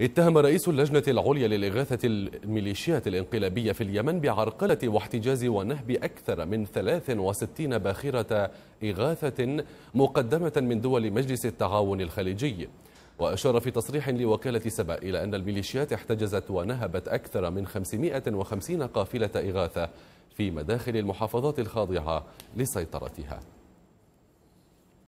اتهم رئيس اللجنة العليا للإغاثة الميليشيات الإنقلابية في اليمن بعرقلة واحتجاز ونهب أكثر من 63 باخرة إغاثة مقدمة من دول مجلس التعاون الخليجي وأشار في تصريح لوكالة سبأ إلى أن الميليشيات احتجزت ونهبت أكثر من 550 قافلة إغاثة في مداخل المحافظات الخاضعة لسيطرتها